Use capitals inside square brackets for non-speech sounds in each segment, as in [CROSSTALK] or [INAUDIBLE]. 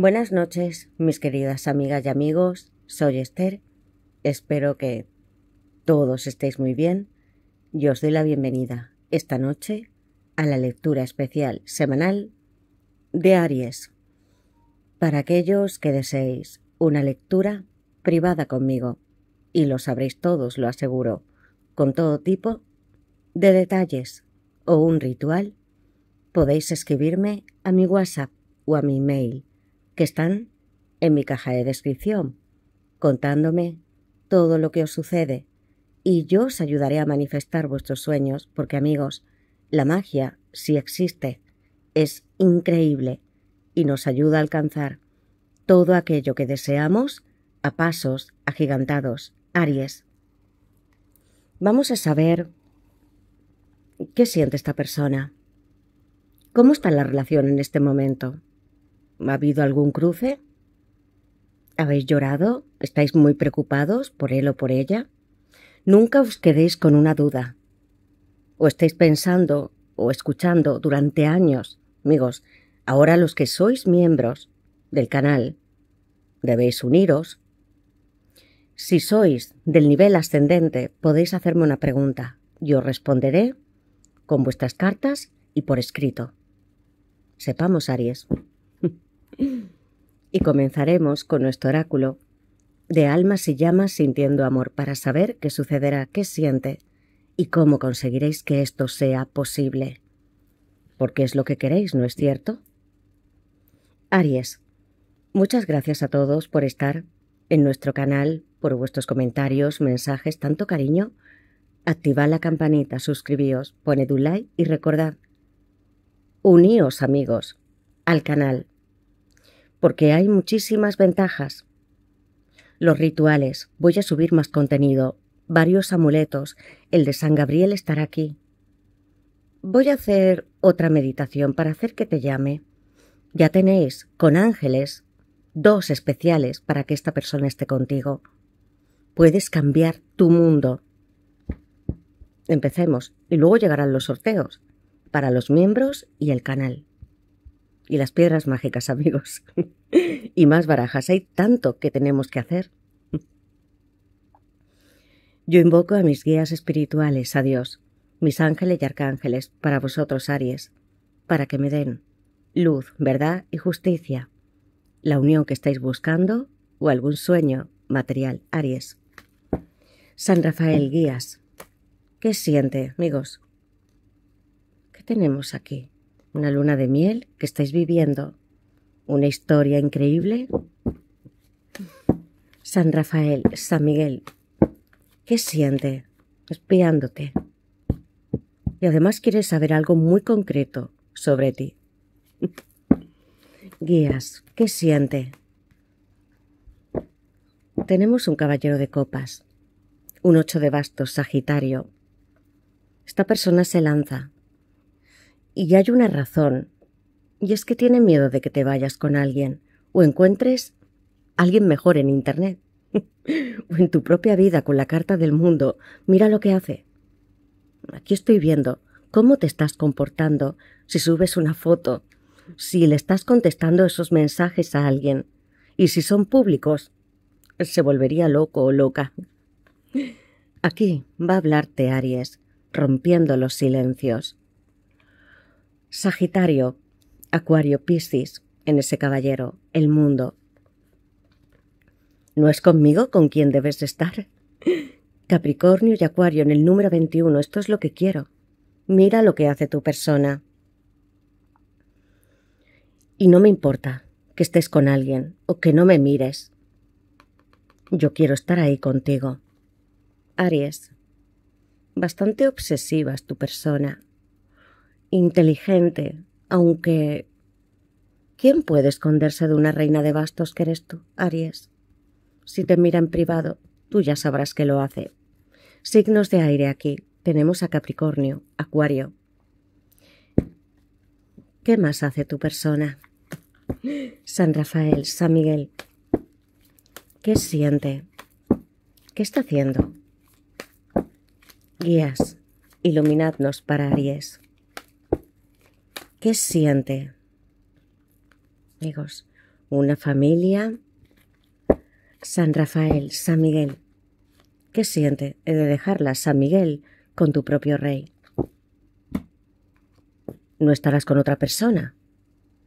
Buenas noches, mis queridas amigas y amigos. Soy Esther. Espero que todos estéis muy bien. y os doy la bienvenida esta noche a la lectura especial semanal de Aries. Para aquellos que deseéis una lectura privada conmigo, y lo sabréis todos, lo aseguro, con todo tipo de detalles o un ritual, podéis escribirme a mi WhatsApp o a mi e-mail que están en mi caja de descripción, contándome todo lo que os sucede y yo os ayudaré a manifestar vuestros sueños porque amigos, la magia, si existe, es increíble y nos ayuda a alcanzar todo aquello que deseamos a pasos agigantados. Aries. Vamos a saber qué siente esta persona. ¿Cómo está la relación en este momento? ¿Ha habido algún cruce? ¿Habéis llorado? ¿Estáis muy preocupados por él o por ella? Nunca os quedéis con una duda. O estáis pensando o escuchando durante años, amigos, ahora los que sois miembros del canal, debéis uniros. Si sois del nivel ascendente, podéis hacerme una pregunta. Yo responderé con vuestras cartas y por escrito. Sepamos, Aries. Y comenzaremos con nuestro oráculo de almas y llamas sintiendo amor para saber qué sucederá, qué siente y cómo conseguiréis que esto sea posible. Porque es lo que queréis, ¿no es cierto? Aries, muchas gracias a todos por estar en nuestro canal, por vuestros comentarios, mensajes, tanto cariño. Activad la campanita, suscribíos, poned un like y recordad, uníos amigos al canal porque hay muchísimas ventajas. Los rituales, voy a subir más contenido, varios amuletos, el de San Gabriel estará aquí. Voy a hacer otra meditación para hacer que te llame. Ya tenéis, con ángeles, dos especiales para que esta persona esté contigo. Puedes cambiar tu mundo. Empecemos y luego llegarán los sorteos para los miembros y el canal y las piedras mágicas, [LAUGHS] amigos. y más barajas, hay tanto que tenemos que hacer. Yo invoco a mis guías espirituales, a Dios, mis ángeles y arcángeles, para vosotros, Aries, para que me den luz, verdad y justicia, la unión que estáis buscando o algún sueño material, Aries. San Rafael, guías. ¿Qué siente, amigos? ¿Qué tenemos aquí? una luna de miel que estáis viviendo, una historia increíble. San Rafael, San Miguel, ¿qué siente espiándote? Y además quieres saber algo muy concreto sobre ti. Guías, ¿qué siente? Tenemos un caballero de copas, un ocho de bastos, Sagitario. Esta persona se lanza, y hay una razón, y es que tiene miedo de que te vayas con alguien o encuentres alguien mejor en Internet [LAUGHS] o en tu propia vida con la carta del mundo. Mira lo que hace. Aquí estoy viendo cómo te estás comportando si subes una foto, si le estás contestando esos mensajes a alguien y si son públicos. Se volvería loco o loca. Aquí va a hablarte Aries, rompiendo los silencios. Sagitario, Acuario, Piscis, en ese caballero, el mundo. ¿No es conmigo con quien debes estar? Capricornio y Acuario en el número 21, esto es lo que quiero. Mira lo que hace tu persona. Y no me importa que estés con alguien o que no me mires. Yo quiero estar ahí contigo. Aries. Bastante obsesiva es tu persona inteligente, aunque... ¿Quién puede esconderse de una reina de bastos que eres tú, Aries? Si te mira en privado, tú ya sabrás que lo hace. Signos de aire aquí. Tenemos a Capricornio, Acuario. ¿Qué más hace tu persona? San Rafael, San Miguel. ¿Qué siente? ¿Qué está haciendo? Guías, iluminadnos para Aries. ¿Qué siente? Amigos, una familia, San Rafael, San Miguel. ¿Qué siente He de dejarla, San Miguel, con tu propio rey? No estarás con otra persona.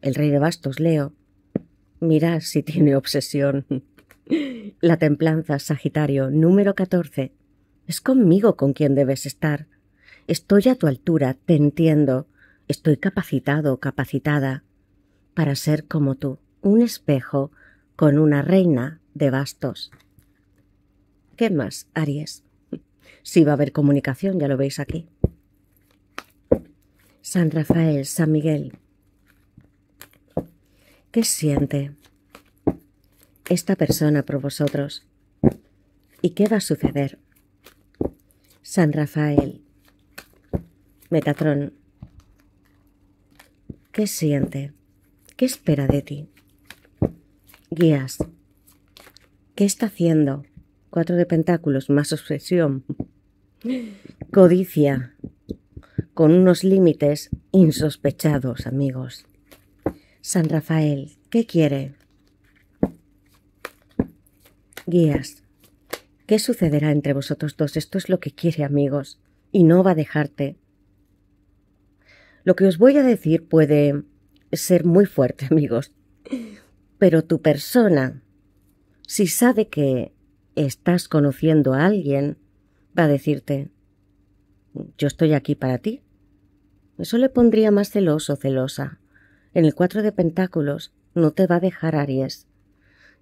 El rey de bastos, Leo. mira si tiene obsesión. [LAUGHS] La templanza, Sagitario, número 14. Es conmigo con quien debes estar. Estoy a tu altura, te entiendo. Estoy capacitado capacitada para ser como tú, un espejo con una reina de bastos. ¿Qué más, Aries? Sí va a haber comunicación, ya lo veis aquí. San Rafael, San Miguel. ¿Qué siente esta persona por vosotros? ¿Y qué va a suceder? San Rafael, Metatron, ¿Qué siente? ¿Qué espera de ti? Guías. ¿Qué está haciendo? Cuatro de pentáculos más obsesión. Codicia. Con unos límites insospechados, amigos. San Rafael, ¿qué quiere? Guías. ¿Qué sucederá entre vosotros dos? Esto es lo que quiere, amigos. Y no va a dejarte. Lo que os voy a decir puede ser muy fuerte, [LAUGHS] amigos, pero tu persona, si sabe que estás conociendo a alguien, va a decirte, yo estoy aquí para ti. Eso le pondría más celoso, celosa. En el cuatro de pentáculos no te va a dejar Aries.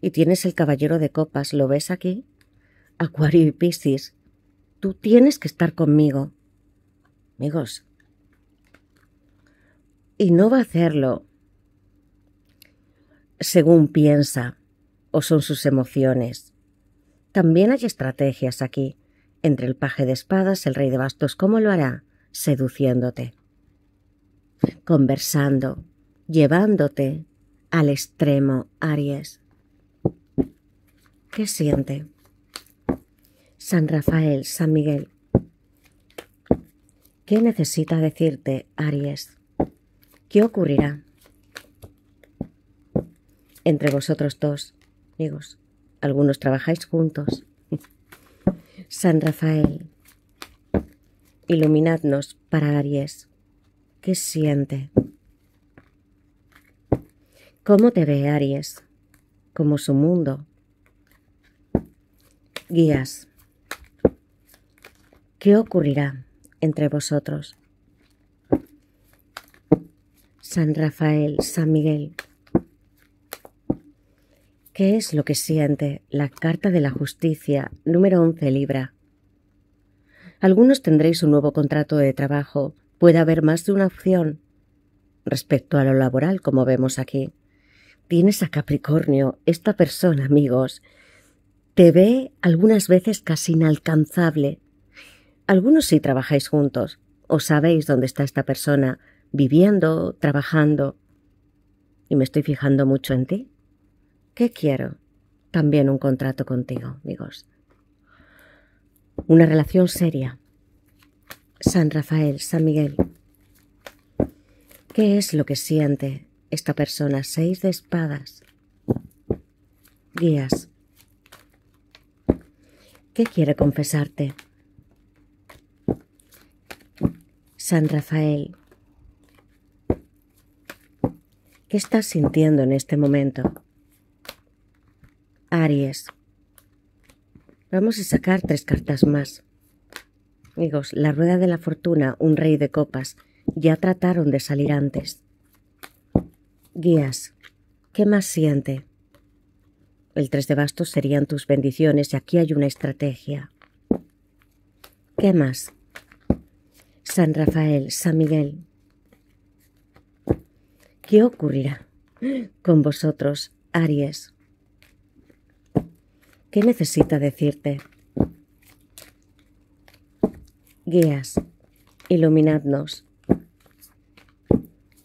Y tienes el caballero de copas, ¿lo ves aquí? Acuario y Piscis. Tú tienes que estar conmigo. Amigos, y no va a hacerlo según piensa o son sus emociones. También hay estrategias aquí, entre el paje de espadas, el rey de bastos, ¿cómo lo hará? Seduciéndote, conversando, llevándote al extremo, Aries. ¿Qué siente? San Rafael, San Miguel. ¿Qué necesita decirte, Aries? ¿Qué ocurrirá entre vosotros dos, amigos? Algunos trabajáis juntos. [LAUGHS] San Rafael, iluminadnos para Aries. ¿Qué siente? ¿Cómo te ve Aries? Como su mundo. Guías. ¿Qué ocurrirá entre vosotros? San Rafael, San Miguel. ¿Qué es lo que siente la Carta de la Justicia número 11 Libra? Algunos tendréis un nuevo contrato de trabajo, puede haber más de una opción. Respecto a lo laboral, como vemos aquí, tienes a Capricornio, esta persona, amigos, te ve algunas veces casi inalcanzable. Algunos sí trabajáis juntos, o sabéis dónde está esta persona, viviendo, trabajando. Y me estoy fijando mucho en ti. ¿Qué quiero? También un contrato contigo, amigos. Una relación seria. San Rafael, San Miguel. ¿Qué es lo que siente esta persona? Seis de espadas. Guías. ¿Qué quiere confesarte? San Rafael, ¿Qué estás sintiendo en este momento? Aries. Vamos a sacar tres cartas más. Amigos, la rueda de la fortuna, un rey de copas, ya trataron de salir antes. Guías, ¿qué más siente? El tres de bastos serían tus bendiciones y aquí hay una estrategia. ¿Qué más? San Rafael, San Miguel, ¿Qué ocurrirá con vosotros, Aries? ¿Qué necesita decirte? Guías, iluminadnos.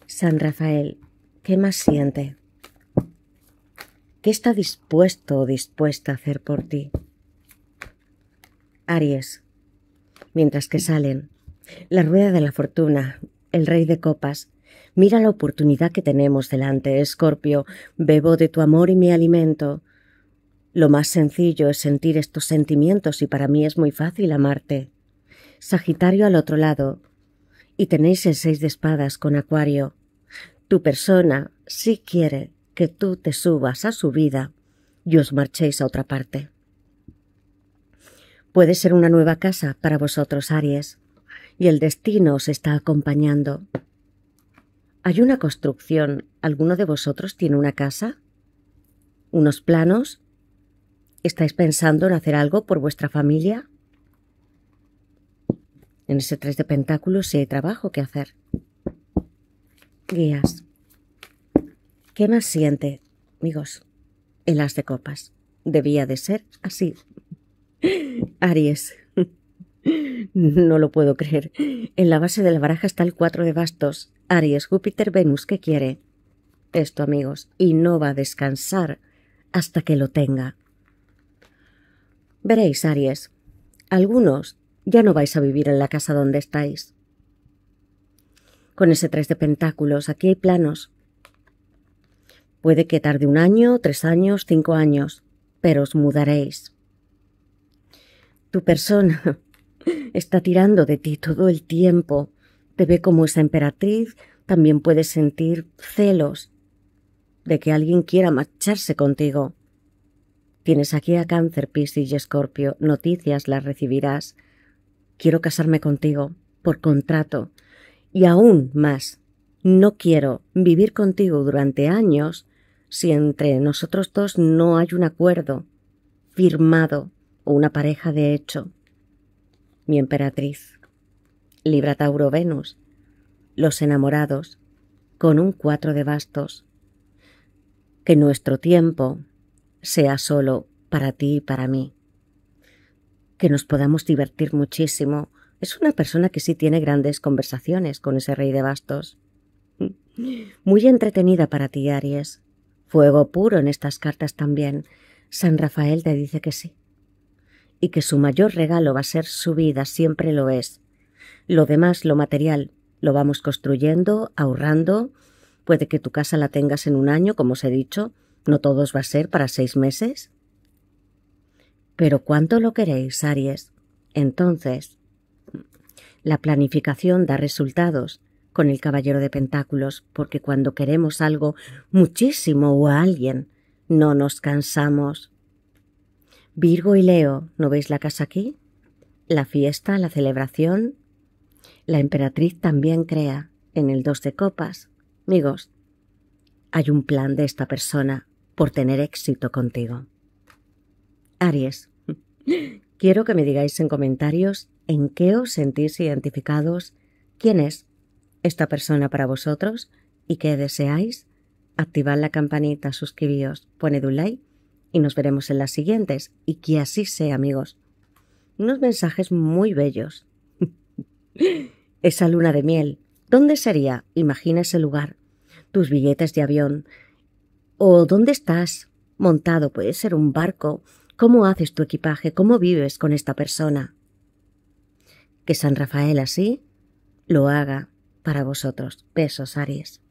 San Rafael, ¿qué más siente? ¿Qué está dispuesto o dispuesta a hacer por ti? Aries, mientras que salen, la rueda de la fortuna, el rey de copas, Mira la oportunidad que tenemos delante, Escorpio. Bebo de tu amor y me alimento. Lo más sencillo es sentir estos sentimientos y para mí es muy fácil amarte. Sagitario al otro lado. Y tenéis el seis de espadas con Acuario. Tu persona sí quiere que tú te subas a su vida y os marchéis a otra parte. Puede ser una nueva casa para vosotros, Aries, y el destino os está acompañando. Hay una construcción. ¿Alguno de vosotros tiene una casa? ¿Unos planos? ¿Estáis pensando en hacer algo por vuestra familia? En ese tres de pentáculos sí hay trabajo que hacer. Guías. ¿Qué más siente, amigos? El as de copas. Debía de ser así. Aries. [LAUGHS] No lo puedo creer. En la base de la baraja está el cuatro de bastos. Aries, Júpiter, Venus, ¿qué quiere? Esto, amigos, y no va a descansar hasta que lo tenga. Veréis, Aries, algunos ya no vais a vivir en la casa donde estáis. Con ese tres de pentáculos, aquí hay planos. Puede que tarde un año, tres años, cinco años, pero os mudaréis. Tu persona Está tirando de ti todo el tiempo. Te ve como esa emperatriz, también puedes sentir celos de que alguien quiera marcharse contigo. Tienes aquí a Cáncer, Piscis y Escorpio. Noticias las recibirás. Quiero casarme contigo, por contrato. Y aún más, no quiero vivir contigo durante años si entre nosotros dos no hay un acuerdo firmado o una pareja de hecho mi emperatriz. Libra Tauro Venus, los enamorados, con un cuatro de bastos. Que nuestro tiempo sea solo para ti y para mí. Que nos podamos divertir muchísimo. Es una persona que sí tiene grandes conversaciones con ese rey de bastos. Muy entretenida para ti, Aries. Fuego puro en estas cartas también. San Rafael te dice que sí y que su mayor regalo va a ser su vida, siempre lo es. Lo demás, lo material, lo vamos construyendo, ahorrando. Puede que tu casa la tengas en un año, como os he dicho, no todos va a ser para seis meses. Pero ¿cuánto lo queréis, Aries? Entonces, la planificación da resultados con el Caballero de Pentáculos, porque cuando queremos algo muchísimo o a alguien, no nos cansamos. Virgo y Leo, ¿no veis la casa aquí? La fiesta, la celebración. La emperatriz también crea en el dos de copas. Amigos, hay un plan de esta persona por tener éxito contigo. Aries, [LAUGHS] quiero que me digáis en comentarios en qué os sentís identificados, quién es esta persona para vosotros y qué deseáis. Activad la campanita, suscribíos, poned un like y nos veremos en las siguientes, y que así sea, amigos. Unos mensajes muy bellos. [LAUGHS] Esa luna de miel, ¿dónde sería? Imagina ese lugar. Tus billetes de avión. ¿O dónde estás? Montado, puede ser un barco. ¿Cómo haces tu equipaje? ¿Cómo vives con esta persona? Que San Rafael así lo haga para vosotros. Besos, Aries.